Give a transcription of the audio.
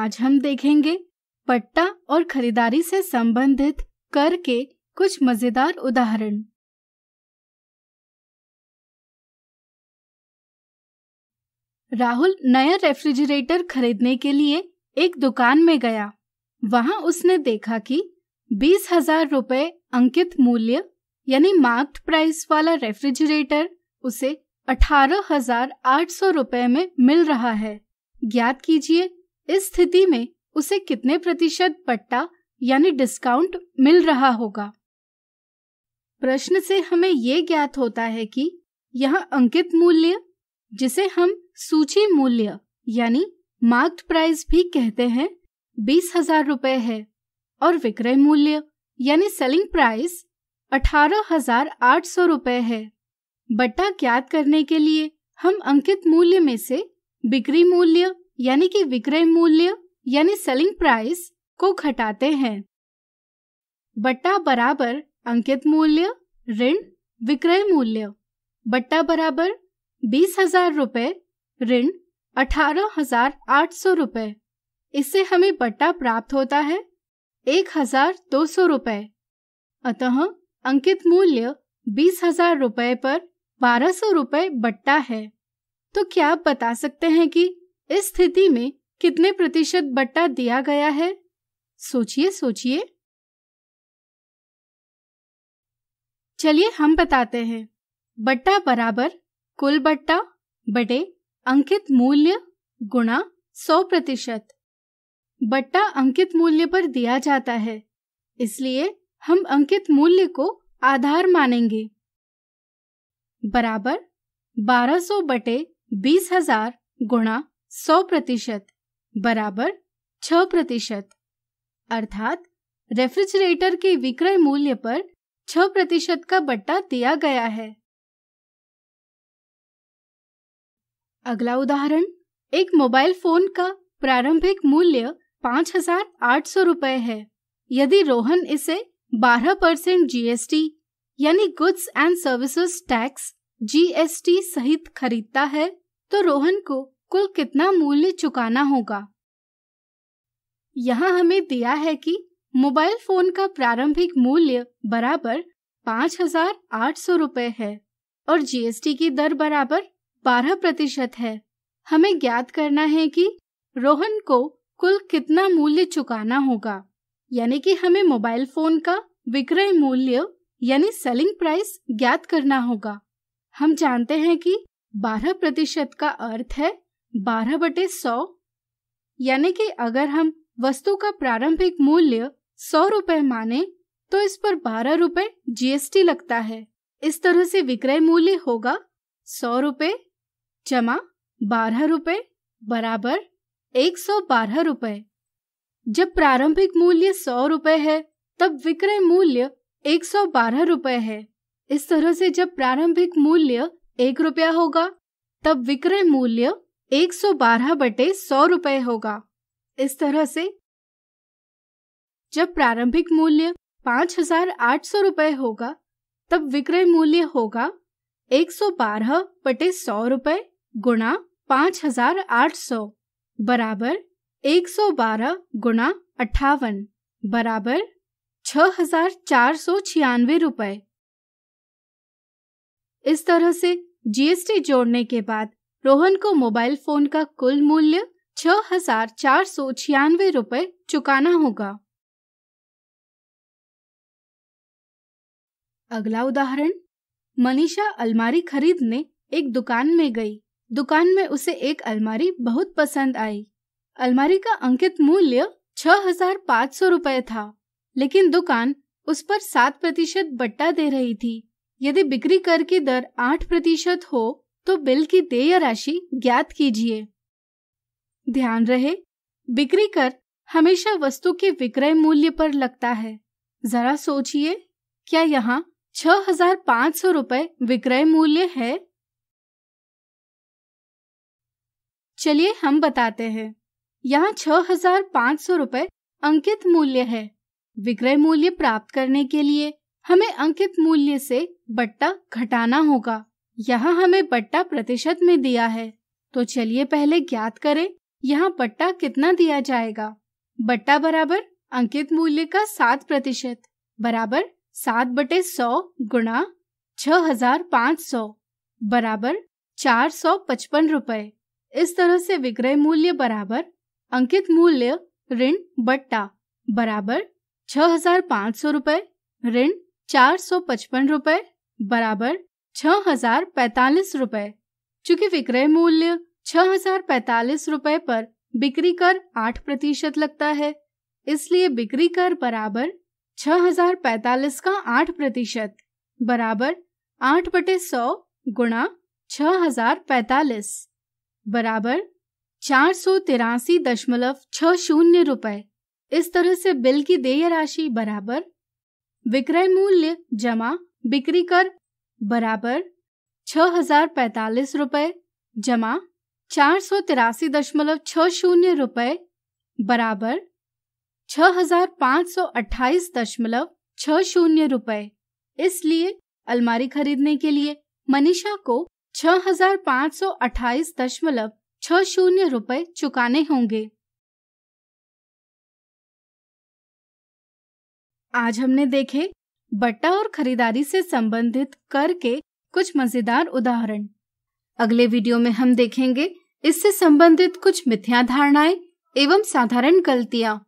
आज हम देखेंगे पट्टा और खरीदारी से संबंधित कर के कुछ मजेदार उदाहरण राहुल नया रेफ्रिजरेटर खरीदने के लिए एक दुकान में गया वहां उसने देखा कि बीस हजार रूपए अंकित मूल्य यानी मार्क्ड प्राइस वाला रेफ्रिजरेटर उसे अठारह हजार आठ सौ रूपए में मिल रहा है ज्ञात कीजिए इस स्थिति में उसे कितने प्रतिशत पट्टा यानी डिस्काउंट मिल रहा होगा प्रश्न से हमें ये ज्ञात होता है कि यह अंकित मूल्य जिसे हम सूची मूल्य यानी मार्क्ड प्राइस भी कहते हैं बीस हजार रूपए है और विक्रय मूल्य यानी सेलिंग प्राइस अठारह हजार आठ सौ रूपए है बट्टा ज्ञात करने के लिए हम अंकित मूल्य में से बिक्री मूल्य यानी कि विक्रय मूल्य यानी सेलिंग प्राइस को घटाते हैं बट्टा बराबर अंकित मूल्य ऋण विक्रय मूल्य बट्टा बराबर बीस हजार रुपए ऋण अठारह हजार आठ सौ रुपए इससे हमें बट्टा प्राप्त होता है एक हजार दो सौ रुपए अतः अंकित मूल्य बीस हजार रुपए पर बारह सौ रुपए बट्टा है तो क्या आप बता सकते हैं कि इस स्थिति में कितने प्रतिशत बट्टा दिया गया है सोचिए सोचिए चलिए हम बताते हैं बट्टा बराबर कुल बट्टा बटे अंकित मूल्य गुणा सौ प्रतिशत बट्टा अंकित मूल्य पर दिया जाता है इसलिए हम अंकित मूल्य को आधार मानेंगे बराबर 1200 बटे बीस हजार गुणा सौ प्रतिशत बराबर छ प्रतिशत अर्थात रेफ्रिजरेटर के विक्रय मूल्य पर छ प्रतिशत का बट्टा दिया गया है अगला उदाहरण एक मोबाइल फोन का प्रारंभिक मूल्य पाँच हजार आठ सौ रूपए है यदि रोहन इसे बारह परसेंट जीएसटी यानी goods and services tax GST सहित खरीदता है तो रोहन को कुल कितना मूल्य चुकाना होगा यहाँ हमें दिया है कि मोबाइल फोन का प्रारंभिक मूल्य बराबर पाँच हजार आठ सौ रूपए है और जीएसटी की दर बराबर बारह प्रतिशत है हमें ज्ञात करना है कि रोहन को कुल कितना मूल्य चुकाना होगा यानी कि हमें मोबाइल फोन का विक्रय मूल्य यानी सेलिंग प्राइस ज्ञात करना होगा हम जानते हैं कि 12 प्रतिशत का अर्थ है बारह बटे सौ यानी कि अगर हम वस्तु का प्रारंभिक मूल्य सौ रूपए माने तो इस पर बारह रूपए जीएसटी लगता है इस तरह से विक्रय मूल्य होगा सौ रूपए जमा बारह रूपए बराबर एक सौ बारह रूपए जब प्रारंभिक मूल्य सौ रूपए है तब विक्रय मूल्य एक सौ बारह रूपए है इस तरह से जब प्रारंभिक मूल्य एक रुपया होगा तब विक्रय मूल्य एक सौ बारह बटे सौ रुपए होगा इस तरह से जब प्रारंभिक मूल्य पांच हजार आठ सौ रुपए होगा तब विक्रय मूल्य होगा एक सौ बारह बटे सौ रुपए गुणा पांच हजार आठ सौ बराबर एक सौ बारह गुणा अट्ठावन बराबर छह हजार चार सौ छियानवे रुपए इस तरह से जीएसटी जोड़ने के बाद रोहन को मोबाइल फोन का कुल मूल्य छह हजार चार सौ छियानवे रुपए चुकाना होगा अगला उदाहरण मनीषा अलमारी खरीदने एक दुकान में गई दुकान में उसे एक अलमारी बहुत पसंद आई अलमारी का अंकित मूल्य छह हजार पाँच सौ रुपए था लेकिन दुकान उस पर सात प्रतिशत बट्टा दे रही थी यदि बिक्री कर की दर आठ प्रतिशत हो तो बिल की देय राशि ज्ञात कीजिए ध्यान रहे बिक्री कर हमेशा वस्तु के विक्रय मूल्य पर लगता है जरा सोचिए क्या यहाँ छह हजार पाँच सौ रुपए विक्रय मूल्य है चलिए हम बताते हैं यहाँ छह हजार पाँच सौ रुपए अंकित मूल्य है विक्रय मूल्य प्राप्त करने के लिए हमें अंकित मूल्य से बट्टा घटाना होगा यहाँ हमें पट्टा प्रतिशत में दिया है तो चलिए पहले ज्ञात करें यहाँ पट्टा कितना दिया जाएगा बट्टा बराबर अंकित मूल्य का सात प्रतिशत बराबर सात बटे सौ गुणा छह हजार पाँच सौ बराबर चार सौ पचपन रुपए इस तरह से विक्रय मूल्य बराबर अंकित मूल्य ऋण बट्टा बराबर छह हजार पाँच सौ रुपए ऋण चार सौ पचपन रुपए बराबर छह हजार पैतालीस रूपए चूंकि विक्रय मूल्य छह हजार पैतालीस रूपए पर बिक्री कर आठ प्रतिशत लगता है इसलिए बिक्री कर बराबर छह हजार पैतालीस का आठ प्रतिशत बराबर आठ बटे सौ गुणा छह हजार पैतालीस बराबर चार सौ तिरासी दशमलव छह शून्य रूपए इस तरह से बिल की देय राशि बराबर विक्रय मूल्य जमा बिक्री कर बराबर छ हजार पैतालीस रुपए जमा चार सौ तिरासी दशमलव छ शून्य रुपए बराबर छ हजार पाँच सौ अट्ठाईस दशमलव छ शून्य रुपए इसलिए अलमारी खरीदने के लिए मनीषा को छ हजार पाँच सौ अट्ठाईस दशमलव छ शून्य रुपए चुकाने होंगे आज हमने देखे बट्टा और खरीदारी से संबंधित कर के कुछ मजेदार उदाहरण अगले वीडियो में हम देखेंगे इससे संबंधित कुछ मिथ्या धारणाएं एवं साधारण गलतियां